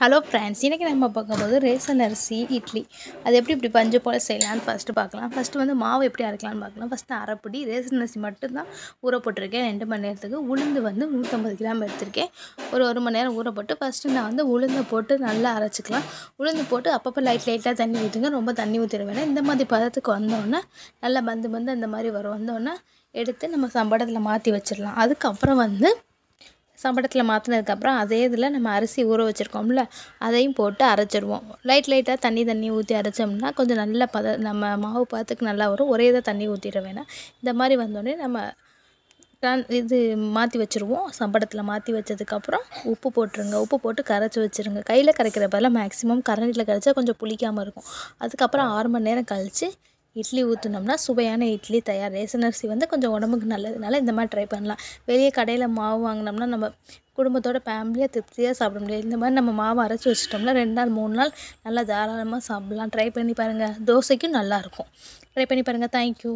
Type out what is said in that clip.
hello friends இன்றைக்கி நம்ம பார்க்கும்போது ரேசன் அரிசி இட்லி அது எப்படி இப்படி பஞ்சு போல் செய்யலான்னு ஃபஸ்ட்டு பார்க்கலாம் ஃபஸ்ட்டு வந்து மாவு எப்படி அரைக்கலாம்னு பார்க்கலாம் ஃபஸ்ட்டு அரைப்பிடி ரேசன் அரிசி மட்டும்தான் ஊற போட்டிருக்கேன் ரெண்டு மணி நேரத்துக்கு உளுந்து வந்து நூற்றம்பது கிராம் எடுத்திருக்கேன் ஒரு ஒரு மணி நேரம் ஊற போட்டு ஃபஸ்ட்டு நான் வந்து உளுந்து போட்டு நல்லா அரைச்சிக்கலாம் உளுந்து போட்டு அப்பப்போ லைட் லைட்டாக தண்ணி ஊற்றுங்க ரொம்ப தண்ணி ஊற்றிடுவேன் இந்த மாதிரி பதத்துக்கு வந்தோன்னே நல்லா பந்து பந்து அந்த மாதிரி வரும் வந்தோன்னே எடுத்து நம்ம சம்படத்தில் மாற்றி வச்சிடலாம் அதுக்கப்புறம் வந்து சம்படத்தில் மாற்றினதுக்கப்புறம் அதே இதில் நம்ம அரிசி ஊற வச்சுருக்கோம்ல அதையும் போட்டு அரைச்சிடுவோம் லைட் லைட்டாக தண்ணி தண்ணி ஊற்றி அரைச்சோம்னா கொஞ்சம் நல்ல பத நம்ம மாவு பாத்துக்கு நல்லா வரும் ஒரே இதாக தண்ணி ஊற்றிட வேணாம் இந்த மாதிரி வந்தோடனே நம்ம இது மாற்றி வச்சுருவோம் சம்படத்தில் மாற்றி வச்சதுக்கப்புறம் உப்பு போட்டுருங்க உப்பு போட்டு கரைச்சி வச்சுருங்க கையில் கரைக்கிற பதிலாக மேக்ஸிமம் கரண்டியில் கரைச்சா கொஞ்சம் புளிக்காமல் இருக்கும் அதுக்கப்புறம் ஆறு மணி நேரம் கழித்து இட்லி ஊற்றுனோம்னா சுவையான இட்லி தயார் ரேசன் அரிசி வந்து கொஞ்சம் உடம்புக்கு நல்லதுனால இந்த மாதிரி ட்ரை பண்ணலாம் வெளியே கடையில் மாவு வாங்கினோம்னா நம்ம குடும்பத்தோட ஃபேமிலியாக திருப்தியாக சாப்பிட முடியாது இந்த மாதிரி நம்ம மாவு அரைச்சி வச்சுட்டோம்னா ரெண்டு நாள் மூணு நாள் நல்லா தாராளமாக சாப்பிட்லாம் ட்ரை பண்ணி பாருங்கள் தோசைக்கும் நல்லாயிருக்கும் ட்ரை பண்ணி பாருங்கள் தேங்க்யூ